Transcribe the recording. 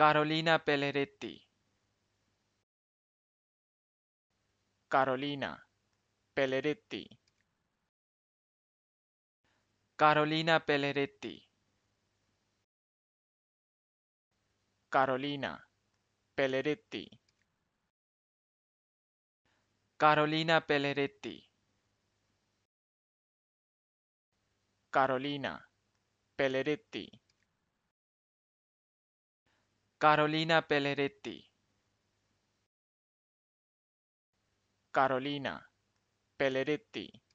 Carolina Pelleretti. Carolina Pelleretti. Carolina Pelleretti. Carolina Pelleretti. Carolina Pelleretti. Carolina Pelleretti Carolina Pelleretti Carolina Pelleretti